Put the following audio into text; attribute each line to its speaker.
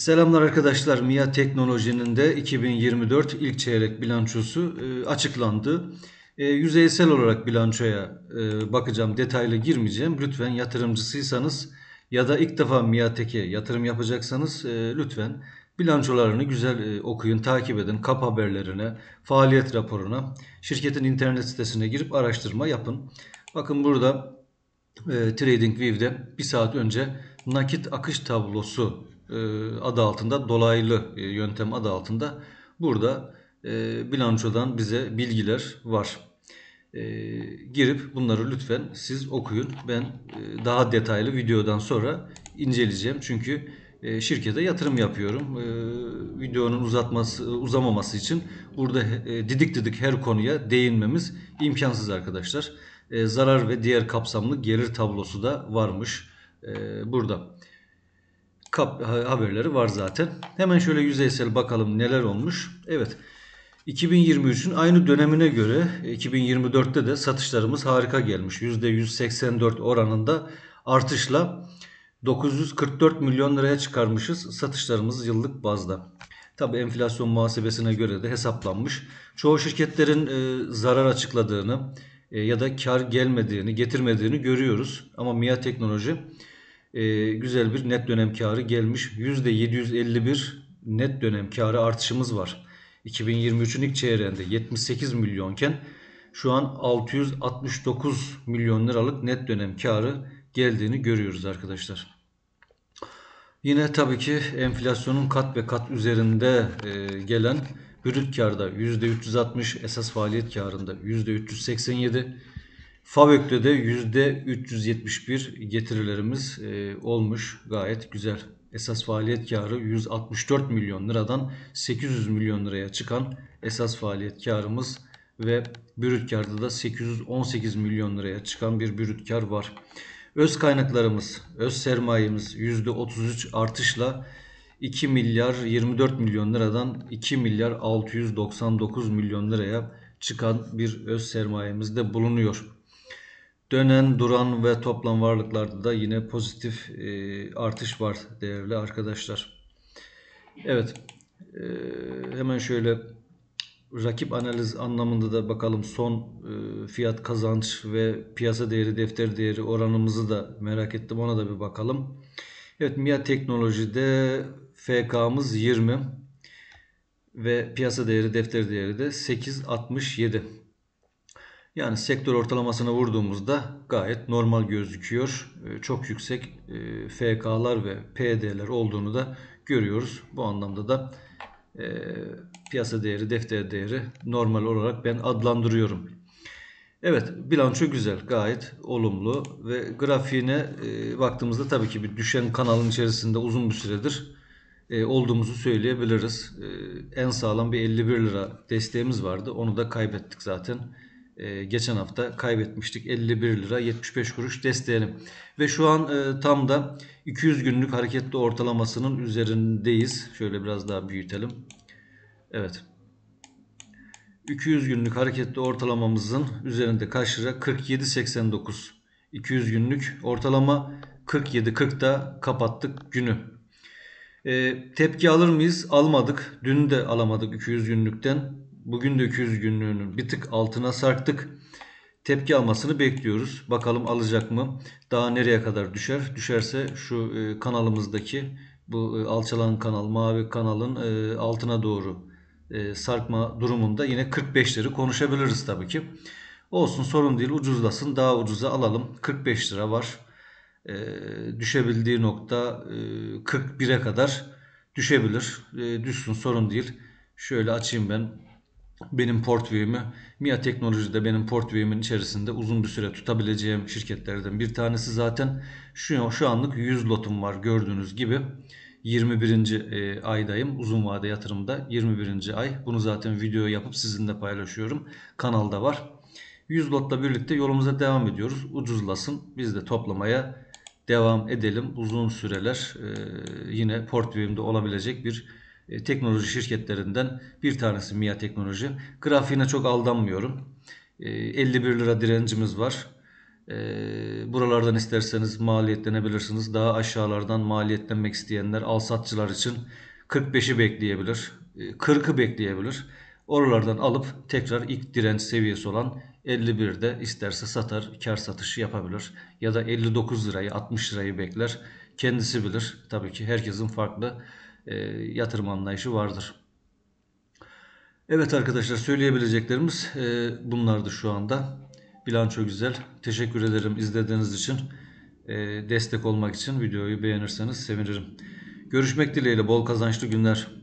Speaker 1: Selamlar arkadaşlar. MIA Teknoloji'nin de 2024 ilk çeyrek bilançosu e, açıklandı. E, yüzeysel olarak bilançoya e, bakacağım. Detaylı girmeyeceğim. Lütfen yatırımcısıysanız ya da ilk defa MIA Tek'e yatırım yapacaksanız lütfen bilançolarını güzel okuyun, takip edin. Kap haberlerine, faaliyet raporuna, şirketin internet sitesine girip araştırma yapın. Bakın burada TradingView'de bir saat önce nakit akış tablosu e, adı altında dolaylı e, yöntem adı altında burada e, bilançodan bize bilgiler var. Girip bunları lütfen siz okuyun. Ben daha detaylı videodan sonra inceleyeceğim. Çünkü şirkete yatırım yapıyorum. Videonun uzatması uzamaması için burada didik didik her konuya değinmemiz imkansız arkadaşlar. Zarar ve diğer kapsamlı gelir tablosu da varmış burada haberleri var zaten. Hemen şöyle yüzeysel bakalım neler olmuş. Evet. 2023'ün aynı dönemine göre 2024'te de satışlarımız harika gelmiş. %184 oranında artışla 944 milyon liraya çıkarmışız satışlarımız yıllık bazda. Tabi enflasyon muhasebesine göre de hesaplanmış. Çoğu şirketlerin e, zarar açıkladığını e, ya da kar gelmediğini, getirmediğini görüyoruz. Ama MIA Teknoloji e, güzel bir net dönem karı gelmiş. %751 net dönem karı artışımız var. 2023'ün ilk çeyreğinde 78 milyonken şu an 669 milyon liralık net dönem karı geldiğini görüyoruz arkadaşlar. Yine tabii ki enflasyonun kat ve kat üzerinde e, gelen brüt karda %360, esas faaliyet karında %387, Favök'te de %371 getirilerimiz e, olmuş. Gayet güzel. Esas faaliyet karı 164 milyon liradan 800 milyon liraya çıkan esas faaliyet karımız ve brüt karda da 818 milyon liraya çıkan bir brüt kar var. Öz kaynaklarımız, öz sermayemiz %33 artışla 2 milyar 24 milyon liradan 2 milyar 699 milyon liraya çıkan bir öz sermayemizde bulunuyor. Dönen, duran ve toplam varlıklarda da yine pozitif e, artış var değerli arkadaşlar. Evet, e, hemen şöyle rakip analiz anlamında da bakalım son e, fiyat kazanç ve piyasa değeri, defter değeri oranımızı da merak ettim. Ona da bir bakalım. Evet, MIA Teknoloji'de FK'mız 20 ve piyasa değeri, defter değeri de 8.67. Yani sektör ortalamasına vurduğumuzda gayet normal gözüküyor. Ee, çok yüksek e, FK'lar ve PD'ler olduğunu da görüyoruz. Bu anlamda da e, piyasa değeri, defter değeri normal olarak ben adlandırıyorum. Evet bilanço güzel gayet olumlu ve grafiğine e, baktığımızda tabii ki bir düşen kanalın içerisinde uzun bir süredir olduğumuzu söyleyebiliriz. en sağlam bir 51 lira desteğimiz vardı onu da kaybettik zaten. Ee, geçen hafta kaybetmiştik. 51 lira 75 kuruş desteğini. Ve şu an e, tam da 200 günlük hareketli ortalamasının üzerindeyiz. Şöyle biraz daha büyütelim. Evet. 200 günlük hareketli ortalamamızın üzerinde kaç lira? 47.89. 200 günlük ortalama 47.40'da kapattık günü. E, tepki alır mıyız? Almadık. Dün de alamadık 200 günlükten bugün de 200 günlüğünün bir tık altına sarktık. Tepki almasını bekliyoruz. Bakalım alacak mı? Daha nereye kadar düşer? Düşerse şu e, kanalımızdaki bu e, alçalan kanal, mavi kanalın e, altına doğru sarkma durumunda yine 45'leri konuşabiliriz tabii ki. Olsun sorun değil ucuzlasın daha ucuza alalım. 45 lira var. E, düşebildiği nokta e, 41'e kadar düşebilir. E, düşsün sorun değil. Şöyle açayım ben benim portföyümü MIA Teknoloji'de benim portföyümün içerisinde uzun bir süre tutabileceğim şirketlerden bir tanesi zaten şu, şu anlık 100 lotum var gördüğünüz gibi. 21. E, aydayım. Uzun vade yatırımda 21. ay. Bunu zaten video yapıp sizinle paylaşıyorum. Kanalda var. 100 lotla birlikte yolumuza devam ediyoruz. Ucuzlasın. Biz de toplamaya devam edelim. Uzun süreler e, yine portföyümde olabilecek bir e, teknoloji şirketlerinden bir tanesi MIA Teknoloji. Grafiğine çok aldanmıyorum. 51 e, lira direncimiz var. E, buralardan isterseniz maliyetlenebilirsiniz. Daha aşağılardan maliyetlenmek isteyenler alsatçılar için 45'i bekleyebilir. 40'ı bekleyebilir. Oralardan alıp tekrar ilk direnç seviyesi olan 51'de isterse satar, kar satışı yapabilir. Ya da 59 lirayı 60 lirayı bekler. Kendisi bilir. Tabii ki herkesin farklı e, yatırım anlayışı vardır. Evet arkadaşlar söyleyebileceklerimiz e, bunlardı şu anda. Bilanço güzel. Teşekkür ederim izlediğiniz için. E, destek olmak için videoyu beğenirseniz sevinirim. Görüşmek dileğiyle bol kazançlı günler.